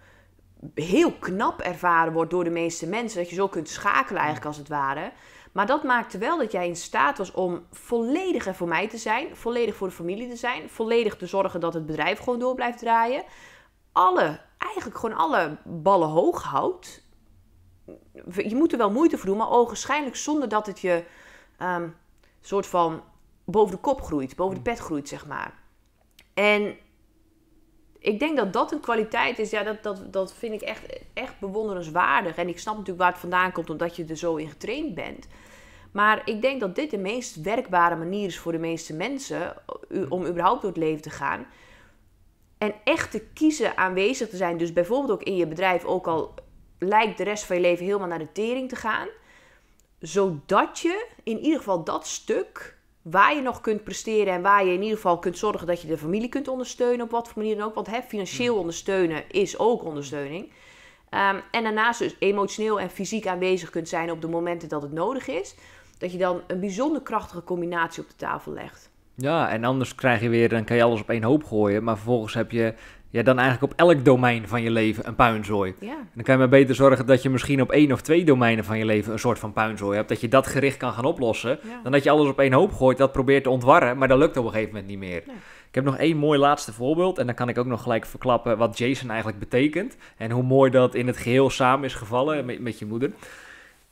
heel knap ervaren wordt door de meeste mensen. Dat je zo kunt schakelen eigenlijk als het ware. Maar dat maakte wel dat jij in staat was om volledig er voor mij te zijn, volledig voor de familie te zijn, volledig te zorgen dat het bedrijf gewoon door blijft draaien alle, eigenlijk gewoon alle ballen hoog houdt. Je moet er wel moeite voor doen, maar ogenschijnlijk zonder dat het je ehm, soort van boven de kop groeit, boven de pet groeit, zeg maar. En ik denk dat dat een kwaliteit is. Ja, dat, dat, dat vind ik echt, echt bewonderenswaardig. En ik snap natuurlijk waar het vandaan komt, omdat je er zo in getraind bent. Maar ik denk dat dit de meest werkbare manier is voor de meeste mensen eh, om überhaupt door het leven te gaan. En echt te kiezen aanwezig te zijn. Dus bijvoorbeeld ook in je bedrijf, ook al lijkt de rest van je leven helemaal naar de tering te gaan. Zodat je in ieder geval dat stuk waar je nog kunt presteren en waar je in ieder geval kunt zorgen dat je de familie kunt ondersteunen op wat voor manier dan ook. Want hè, financieel mm. ondersteunen is ook ondersteuning. Ehm, en daarnaast dus emotioneel en fysiek aanwezig kunt zijn op de momenten dat het nodig is. Dat je dan een bijzonder krachtige combinatie op de tafel legt. Ja, en anders krijg je weer, dan kan je alles op één hoop gooien. Maar vervolgens heb je ja, dan eigenlijk op elk domein van je leven een puinzooi. Ja. dan kan je maar beter zorgen dat je misschien op één of twee domeinen van je leven een soort van puinzooi hebt. Dat je dat gericht kan gaan oplossen. Dan dat je alles op één hoop gooit, dat probeert te ontwarren, maar dat lukt op een gegeven moment niet meer. Ik heb nog één mooi laatste voorbeeld. En dan kan ik ook nog gelijk verklappen wat Jason eigenlijk betekent. En hoe mooi dat in het geheel samen is gevallen met, met je moeder.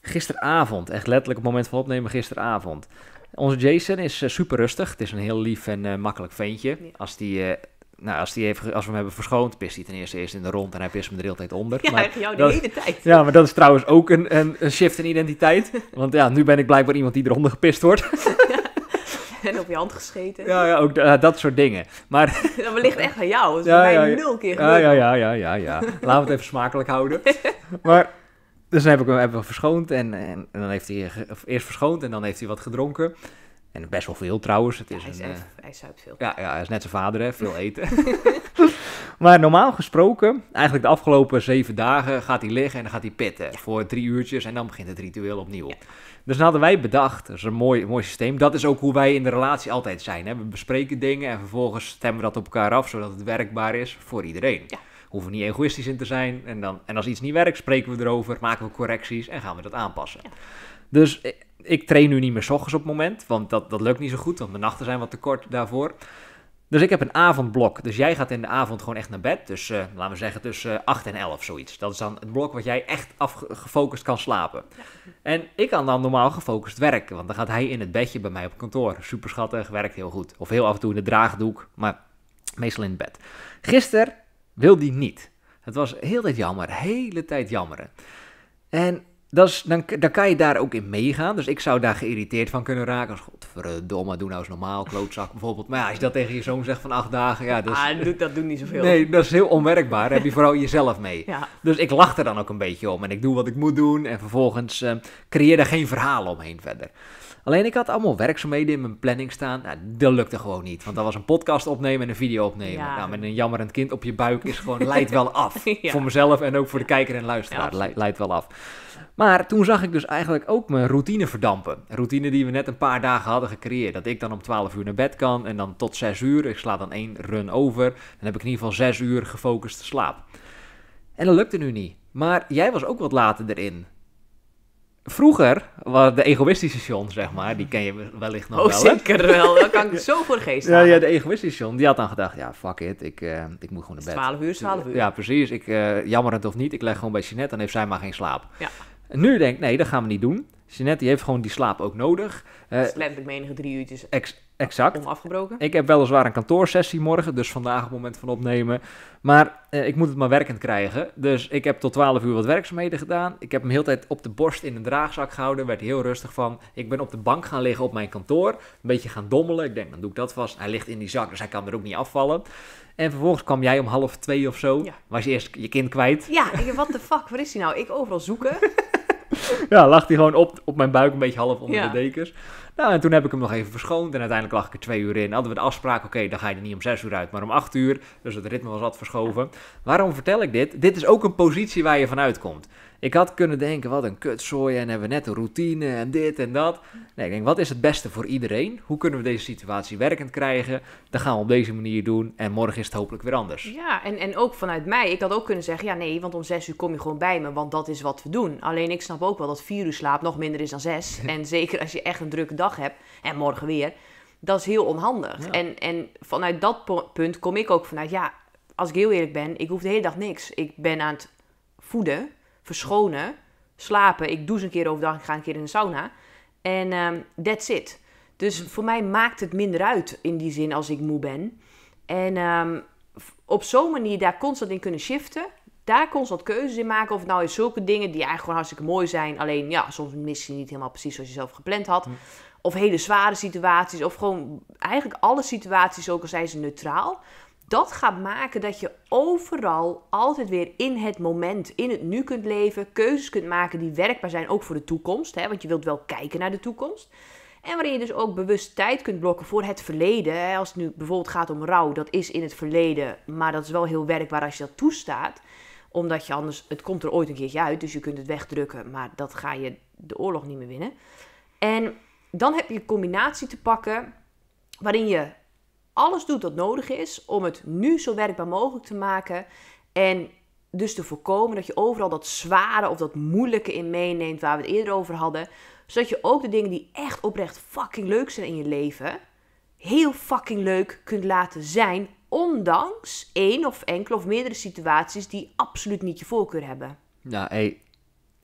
Gisteravond, echt letterlijk op het moment van opnemen, gisteravond. Onze Jason is eh, super rustig. Het is een heel lief en eh, makkelijk ventje. Als die... Eh, nou, als, die even, als we hem hebben verschoond, pist hij ten eerste eerst in de rond en hij pist hem er de hele tijd onder. Ja, maar jou de hele tijd. Ja, maar dat is trouwens ook een, een, een, shift in identiteit. Want ja, nu ben ik blijkbaar iemand die eronder gepist wordt. en op je hand gescheten. Ja, ja ook dat soort dingen. Maar... dat ligt echt aan jou. Dat is ja, ja, nul keer Ja, ja, ja, ja, ja, ja. Laten we het even smakelijk houden. maar dus dan heb ik hem even verschoond. En, en, dan heeft hij eh, eerst verschoond en dan heeft hij wat gedronken. En best wel veel trouwens. Het is hij, een, eh, hij zuipt veel. Ja, ja, hij is net zijn vader, hè? veel eten. maar normaal gesproken, eigenlijk de afgelopen zeven dagen gaat hij liggen en dan gaat hij pitten voor drie uurtjes en dan begint het ritueel opnieuw. Dus dan hadden wij bedacht, dat is een mooi, mooi systeem, dat is ook hoe wij in de relatie altijd zijn. Hè? We bespreken dingen en vervolgens stemmen we dat op elkaar af, zodat het werkbaar is voor iedereen. Ja hoeven niet egoïstisch in te zijn. En, dan, en als iets niet werkt, spreken we erover, maken we correcties en gaan we dat aanpassen. Dus eh, ik, train nu niet meer s ochtends op het moment, want dat, dat lukt niet zo goed, want mijn nachten zijn wat te kort daarvoor. Dus ik heb een avondblok. Dus jij gaat in de avond gewoon echt naar bed. Dus eh, laten we zeggen tussen 8 eh, en 11 zoiets. Dat is dan het blok wat jij echt afgefocust kan slapen. En ik kan dan normaal gefocust werken. Want dan gaat hij in het bedje bij mij op kantoor. Super schattig, werkt heel goed. Of heel af en toe in de draagdoek, maar meestal in het bed. Gisteren wil die niet. Het was heel tijd jammer, hele tijd jammeren. En dat is, dan, kan je daar ook in meegaan. Dus ik zou daar geïrriteerd van kunnen raken. Als, godverdomme, doe nou eens normaal, klootzak bijvoorbeeld. Maar ja, als je dat tegen je zoon zegt van acht dagen... Ja, dat dus- ah, doet, dat doet niet zoveel. Nee, dat is heel onwerkbaar. Daar heb je vooral jezelf mee. Dus ik lach er dan ook een beetje om. En ik doe wat ik moet doen. En vervolgens eh, creëer daar geen verhalen omheen verder. Alleen ik had allemaal werkzaamheden in mijn planning staan. Nou, dat lukte gewoon niet. Want dat was een podcast opnemen en een video opnemen. Ja. Nou, met een jammerend kind op je buik is gewoon, leidt wel af. Voor mezelf en ook voor de kijker en luisteraar. Ja, leidt wel af. Maar toen zag ik dus eigenlijk ook mijn routine verdampen. Een routine die we net een paar dagen hadden gecreëerd. Dat ik dan om 12 uur naar bed kan en dan tot 6 uur. Ik sla dan één run over. Dan heb ik in ieder geval 6 uur gefocust slaap. En dat lukte nu niet. Maar jij was ook wat later erin. Vroeger was de egoïstische John, zeg maar, die ken je wellicht nog oh, wel. Oh, zeker wel. Dat kan ik zo voor de geest Ja, ja, de egoïstische John, die had dan gedacht, ja, fuck it, ik, eh, ik moet gewoon naar bed. 12 uur, 12 uur. Ja, precies. Ik, uh, jammer of niet, ik leg gewoon bij Jeanette, dan heeft zij maar geen slaap. Ja. nu denk ik, nee, dat gaan we niet doen. Jeanette die heeft gewoon die slaap ook nodig. Uh, eh, Slecht, ik menige drie uurtjes. Exact. Ik heb weliswaar een kantoorsessie morgen, dus vandaag op het moment van opnemen. Maar eh, ik moet het maar werkend krijgen. Dus ik heb tot 12 uur wat werkzaamheden gedaan. Ik heb hem heel tijd op de borst in een draagzak gehouden. Werd heel rustig van. Ik ben op de bank gaan liggen op mijn kantoor. Een beetje gaan dommelen. Ik denk, dan doe ik dat vast. Hij ligt in die zak, dus hij kan er ook niet afvallen. En vervolgens kwam jij om half twee of zo. Ja. Was je eerst je kind kwijt. Ja, wat de fuck, waar is hij nou? Ik overal zoeken. ja, lag hij gewoon op, op mijn buik, een beetje half onder de dekens. Nou, en toen heb ik hem nog even verschoond. En uiteindelijk lag ik er twee uur in. Hadden we de afspraak, oké, dan ga je er niet om zes uur uit, maar om acht uur. Dus het ritme was wat verschoven. Waarom vertel ik dit? Dit is ook een positie waar je vanuit komt. Ik had kunnen denken, wat een kutzooi en hebben we net een routine en dit en dat. Nee, ik denk, wat is het beste voor iedereen? Hoe kunnen we deze situatie werkend krijgen? Dat gaan we op deze manier doen en morgen is het hopelijk weer anders. Ja, en, en ook vanuit mij. Ik had ook kunnen zeggen, ja nee, want om zes uur kom je gewoon bij me, want dat is wat we doen. Alleen ik snap ook wel dat vier uur slaap nog minder is dan zes. en zeker als je echt een drukke dag hebt en morgen weer. Dat is heel onhandig. En, en vanuit dat punt kom ik ook vanuit, ja, als ik heel eerlijk ben, ik hoef de hele dag niks. Ik ben aan het voeden verschonen, slapen. Ik douche een keer overdag, ik ga een keer in de sauna. En um, that's it. Dus hm. voor mij maakt het minder uit in die zin als ik moe ben. En ehm, op zo'n manier daar constant in kunnen shiften. Daar constant keuzes in maken. Of het nou is zulke dingen die eigenlijk gewoon hartstikke mooi zijn. Alleen ja, soms mis je niet helemaal precies zoals je zelf gepland had. Hm. Of hele zware situaties. Of gewoon eigenlijk alle situaties, ook al zijn ze neutraal dat gaat maken dat je overal altijd weer in het moment, in het nu kunt leven, keuzes kunt maken die werkbaar zijn ook voor de toekomst, hè, want je wilt wel kijken naar de toekomst. En waarin je dus ook bewust tijd kunt blokken voor het verleden. Als het nu bijvoorbeeld gaat om rouw, dat is in het verleden, maar dat is wel heel werkbaar als je dat toestaat omdat je anders, het komt er ooit een keertje uit, dus je kunt het wegdrukken, maar dat ga je de oorlog niet meer winnen. En dan heb je een combinatie te pakken waarin je alles doet wat nodig is om het nu zo werkbaar mogelijk te maken. En dus te voorkomen dat je overal dat zware of dat moeilijke in meeneemt waar we het eerder over hadden. Zodat je ook de dingen die echt oprecht fucking leuk zijn in je leven, heel fucking leuk kunt laten zijn. Ondanks één of enkele of meerdere situaties die absoluut niet je voorkeur hebben. Nou, hey,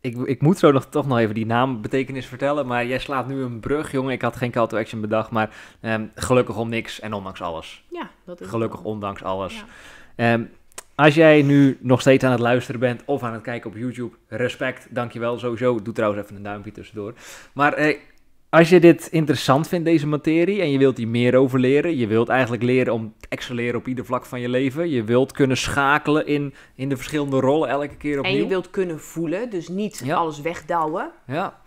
ik, ik moet zo nog, toch nog even die naambetekenis vertellen. Maar jij slaat nu een brug, jongen. Ik had geen call to action bedacht. Maar ehm, gelukkig om niks en ondanks alles. Ja, dat is Gelukkig ondanks alles. Ehm, als jij nu nog steeds aan het luisteren bent of aan het kijken op YouTube, respect, dankjewel sowieso. Doe trouwens even een duimpje tussendoor. Maar eh, als je dit interessant vindt, deze materie, en je wilt hier meer over leren, je wilt eigenlijk leren om te excelleren op ieder vlak van je leven, je wilt kunnen schakelen in, in de verschillende rollen elke keer opnieuw. En je wilt kunnen voelen, dus niet alles wegdouwen. Ja.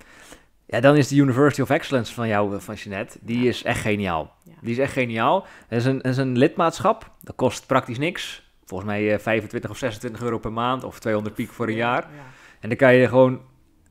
ja, dan is de University of Excellence van jou, eh, van Jeanette, die is echt geniaal. Die is echt geniaal. Het is, een, is een lidmaatschap, dat kost praktisch niks. Volgens mij 25 eh, of 26 euro per maand of 200 piek voor een jaar. En dan kan je gewoon,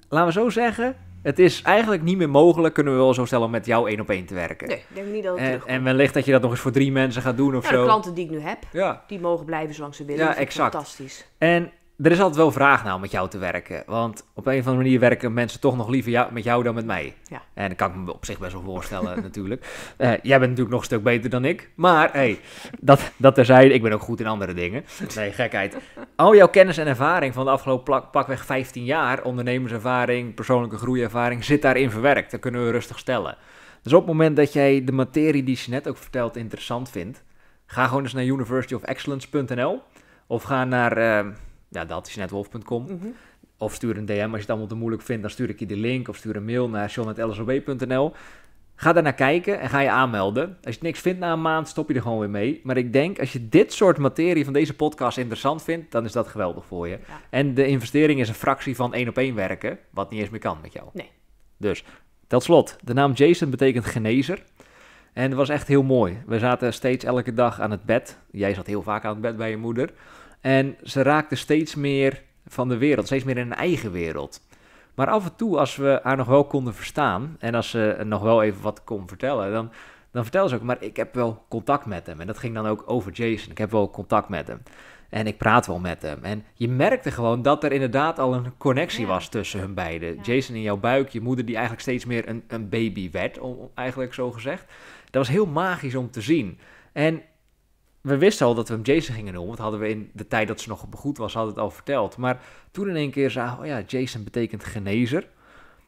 laten we zo zeggen, het is eigenlijk niet meer mogelijk, kunnen we wel zo stellen, om met jou één op één te werken. Nee, ik denk niet dat het en, en wellicht dat je dat nog eens voor drie mensen gaat doen of ja, nou, zo. de klanten die ik nu heb, die mogen blijven zolang ze willen. Ja, exact. Fantastisch. En er is altijd wel vraag naar om met jou te werken. Want op een of andere manier werken mensen toch nog liever met jou dan met mij. Ja. En dat kan ik me op zich best wel voorstellen natuurlijk. Eh, jij bent natuurlijk nog een stuk beter dan ik. Maar hey, dat, dat terzijde. Ik ben ook goed in andere dingen. Nee, gekheid. Al jouw kennis en ervaring van de afgelopen plak, pakweg 15 jaar... ondernemerservaring, persoonlijke groeiervaring... zit daarin verwerkt. Dat kunnen we rustig stellen. Dus op het moment dat jij de materie die ze net ook vertelt interessant vindt... ga gewoon eens naar universityofexcellence.nl... of ga naar... Eh, ja, dat is netwolf.com. Mm Of stuur een DM als je het allemaal te moeilijk vindt. Dan stuur ik je de link. Of stuur een mail naar john.lsob.nl. Ga daar naar kijken en ga je aanmelden. Als je niks vindt na een maand, stop je er gewoon weer mee. Maar ik denk, als je dit soort materie van deze podcast interessant vindt, dan is dat geweldig voor je. En de investering is een fractie van één op één werken, wat niet eens meer kan met jou. Nee. Dus, tot slot, de naam Jason betekent genezer. En dat was echt heel mooi. We zaten steeds elke dag aan het bed. Jij zat heel vaak aan het bed bij je moeder. En ze raakten steeds meer van de wereld, steeds meer in hun eigen wereld. Maar af en toe, als we haar nog wel konden verstaan en als ze nog wel even wat kon vertellen, dan, dan vertelde ze ook, maar ik heb wel contact met hem. En dat ging dan ook over Jason. Ik heb wel contact met hem. En ik praat wel met hem. En je merkte gewoon dat er inderdaad al een connectie was tussen hun beiden. Jason in jouw buik, je moeder die eigenlijk steeds meer een, een baby werd, om, eigenlijk zo gezegd. Dat was heel magisch om te zien. En we wisten al dat we hem Jason gingen noemen. Want hadden we in de tijd dat ze nog goed was, hadden het al verteld. Maar toen in één keer zagen we, oh ja, Jason betekent genezer.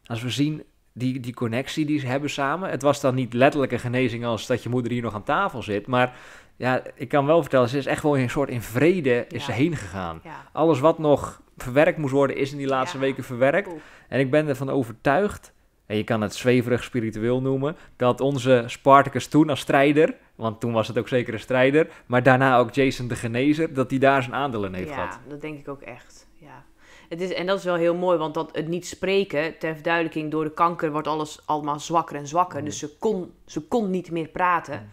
Als we zien die, die connectie die ze hebben samen. Het was dan niet letterlijke genezing als dat je moeder hier nog aan tafel zit. Maar ja, ik kan wel vertellen, ze is echt wel in een soort in vrede is heen gegaan. Alles wat nog verwerkt moest worden, is in die laatste weken verwerkt. En ik ben ervan overtuigd en je kan het zweverig spiritueel noemen, dat onze Spartacus toen als strijder, want toen was het ook zeker een strijder, maar daarna ook Jason de Genezer, dat hij daar zijn aandelen in heeft ja, gehad. Ja, dat denk ik ook echt. Ja. Het is, en dat is wel heel mooi, want dat het niet spreken, ter verduidelijking, door de kanker wordt alles allemaal zwakker en zwakker. Mm. Dus ze kon, ze kon niet meer praten. Mm.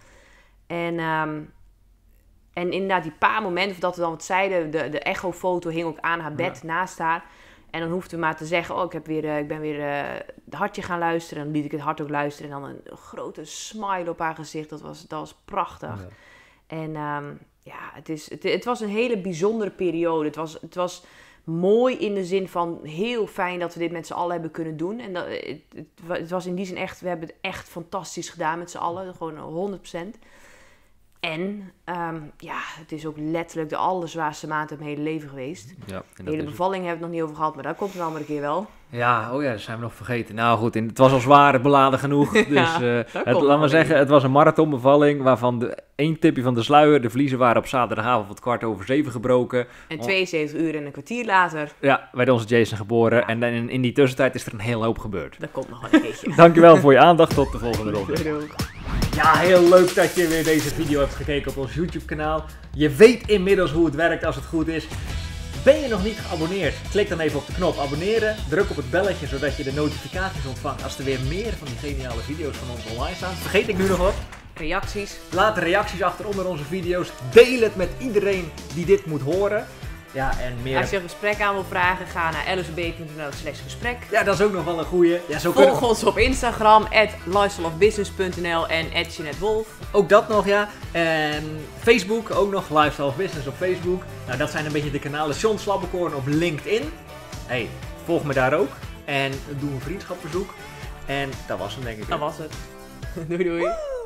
En, um, en inderdaad, die paar momenten, dat we dan wat zeiden, de, de echofoto hing ook aan haar bed naast haar. En dan hoefde we maar te zeggen: Oh, ik, heb weer, eh, ik ben weer het eh, hartje gaan luisteren. En dan liet ik het hart ook luisteren. En dan een grote smile op haar gezicht. Dat was, dat was prachtig. En ehm, ja, het, is, het, het, was een hele bijzondere periode. Het was, het was mooi in de zin van heel fijn dat we dit met z'n allen hebben kunnen doen. En dat, het, was in die zin echt, we hebben het echt fantastisch gedaan met z'n allen. Gewoon 100 en ehm, ja, het is ook letterlijk de allerzwaarste maand in mijn hele leven geweest. Ja, de hele bevalling hebben we nog niet over gehad, maar dat komt een keer wel. Ja, oh ja, dat zijn we nog vergeten. Nou goed, het was al zwaar beladen genoeg. dus uh, het, laten we zeggen, het was een marathonbevalling waarvan de, één tipje van de sluier, de vliezen waren op zaterdagavond kwart over zeven gebroken. En 72 uur en een kwartier later. Ja, werd onze Jason geboren. En in, in die tussentijd is er een hele hoop gebeurd. Dat komt nog wel een keertje. Dankjewel voor je aandacht. Tot de volgende ronde. Ja, heel leuk dat je weer deze video hebt gekeken op ons YouTube kanaal. Je weet inmiddels hoe het werkt als het goed is. Ben je nog niet geabonneerd? Klik dan even op de knop abonneren. Druk op het belletje zodat je de notificaties ontvangt als er weer meer van die geniale video's van ons online staan. Vergeet ik nu nog wat? Reacties. Laat reacties achter onder onze video's. Deel het met iedereen die dit moet horen. Ja, en meer... Als je een gesprek aan wil vragen, ga naar lsb.nl slash gesprek. Ja, dat is ook nog wel een goeie. Ja, zo Volg ons op Instagram, at lifestyleofbusiness.nl en at Wolf. Ook dat nog, ja. En Facebook, ook nog Lifestyle of Business op Facebook. Nou, dat zijn een beetje de kanalen. John Slabbekorn op LinkedIn. hey, volg me daar ook. En doe een vriendschapverzoek. En dat was hem, denk ik. Dat was het. doei, doei.